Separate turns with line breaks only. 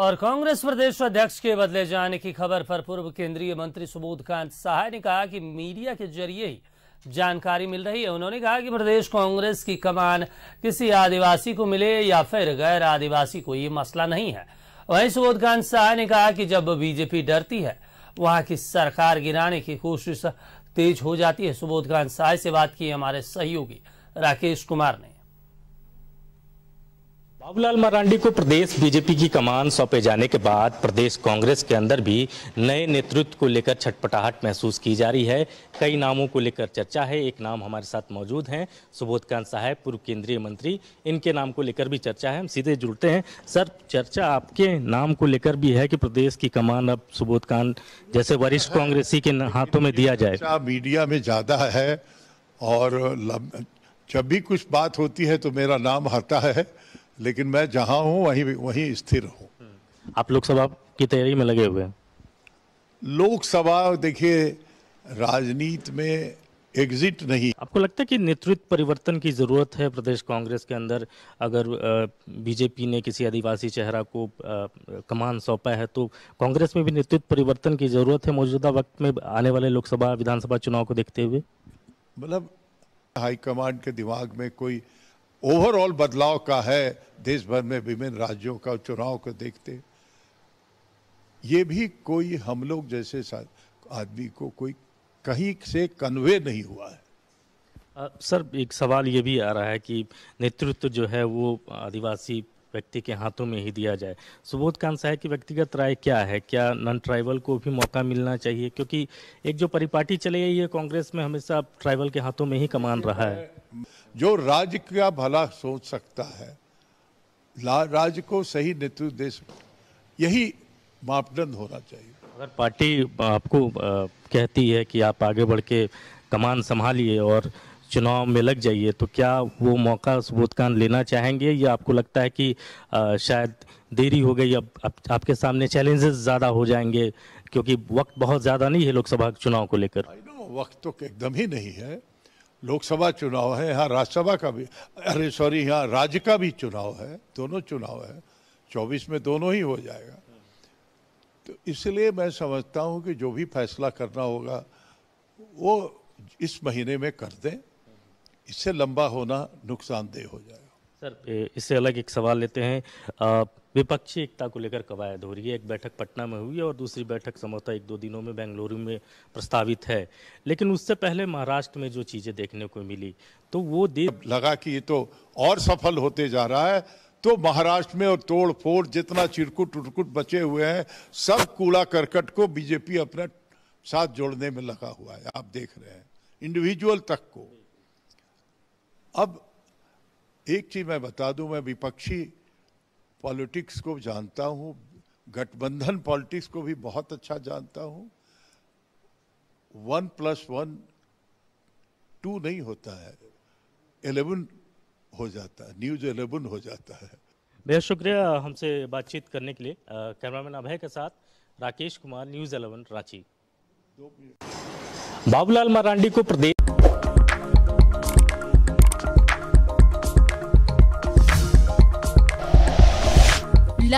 और कांग्रेस प्रदेश अध्यक्ष के बदले जाने की खबर पर पूर्व केंद्रीय मंत्री सुबोधकांत सहाय ने कहा कि मीडिया के जरिए ही जानकारी मिल रही है उन्होंने कहा कि प्रदेश कांग्रेस की कमान किसी आदिवासी को मिले या फिर गैर आदिवासी को ये मसला नहीं है वहीं सुबोधकांत सहाय ने कहा कि जब बीजेपी डरती है वहां की सरकार गिराने की कोशिश तेज हो जाती है सुबोधकांत सहाय से बात की हमारे सहयोगी राकेश कुमार ने बाबूलाल मरांडी को प्रदेश बीजेपी की कमान सौंपे जाने के बाद प्रदेश कांग्रेस के अंदर भी नए नेतृत्व को लेकर छटपटाहट महसूस की जा रही है कई नामों को लेकर चर्चा है एक नाम हमारे साथ मौजूद हैं सुबोधकांत साहब पूर्व केंद्रीय मंत्री इनके नाम को लेकर भी चर्चा है हम सीधे जुड़ते हैं सर चर्चा आपके नाम को लेकर भी है कि प्रदेश की कमान अब सुबोधकांत जैसे वरिष्ठ कांग्रेसी के
हाथों में दिया जाए मीडिया में ज़्यादा है और जब भी कुछ बात होती है तो मेरा नाम आता है लेकिन मैं जहाँ हूँ वहीं वहीं स्थिर हूँ आप लोकसभा की तैयारी में लगे हुए लोकसभा देखिए राजनीति में एग्जिट नहीं आपको लगता है कि नेतृत्व परिवर्तन की
जरूरत है प्रदेश कांग्रेस के अंदर अगर बीजेपी ने किसी आदिवासी चेहरा को कमान सौंपा है तो कांग्रेस में भी नेतृत्व परिवर्तन की जरूरत है मौजूदा वक्त में आने वाले लोकसभा विधानसभा चुनाव को देखते हुए
मतलब हाईकमांड के दिमाग में कोई ओवरऑल बदलाव का है देश भर में विभिन्न राज्यों का चुनाव को देखते ये भी कोई हम लोग जैसे आदमी को कोई कहीं से कन्वे नहीं हुआ है आ, सर एक सवाल ये भी आ
रहा है कि नेतृत्व जो है वो आदिवासी व्यक्ति के हाथों में ही दिया जाए सुबोध कांत साहब की व्यक्तिगत राय क्या है क्या नॉन ट्राइबल को भी मौका मिलना चाहिए क्योंकि एक जो परिपाटी चले गई है कांग्रेस में हमेशा ट्राइबल के हाथों में ही कमान रहा है
जो राज्य का भला सोच सकता है राज्य को सही नेतृत्व दे यही मापदंड होना चाहिए
अगर पार्टी आपको कहती है कि आप आगे बढ़ के कमान संभालिए और चुनाव में लग जाइए तो क्या वो मौका खान लेना चाहेंगे या आपको लगता है कि शायद देरी हो गई अब आप, आपके सामने चैलेंजेस ज़्यादा हो जाएंगे क्योंकि वक्त बहुत ज़्यादा नहीं है लोकसभा चुनाव को लेकर
वक्त तो एकदम ही नहीं है लोकसभा चुनाव है यहाँ राज्यसभा का भी अरे सॉरी यहाँ राज्य का भी चुनाव है दोनों चुनाव है चौबीस में दोनों ही हो जाएगा तो इसलिए मैं समझता हूँ कि जो भी फैसला करना होगा वो इस महीने में कर दें इससे लंबा होना नुकसानदेह हो जाएगा
सर इससे अलग एक सवाल लेते हैं विपक्षी एकता को लेकर कवायद हो रही है एक बैठक पटना में हुई है और दूसरी बैठक संभवतः एक दो दिनों में बेंगलुरु में प्रस्तावित है लेकिन उससे पहले महाराष्ट्र में जो चीज़ें देखने को मिली तो वो देख लगा
कि ये तो और सफल होते जा रहा है तो महाराष्ट्र में और तोड़ फोड़ जितना चिरकुट उटकुट बचे हुए हैं सब कूड़ा करकट को बीजेपी अपने साथ जोड़ने में लगा हुआ है आप देख रहे हैं इंडिविजुअल तक को अब एक चीज़ मैं बता दूं मैं विपक्षी पॉलिटिक्स को जानता हूं गठबंधन पॉलिटिक्स को भी बहुत अच्छा जानता हूं वन प्लस वन टू नहीं होता है एलेवन हो जाता है न्यूज एलेवन हो जाता है
बेहद शुक्रिया हमसे बातचीत करने के लिए कैमरामैन अभय के साथ राकेश कुमार न्यूज एलेवन रांची बाबूलाल मरांडी को प्रदेश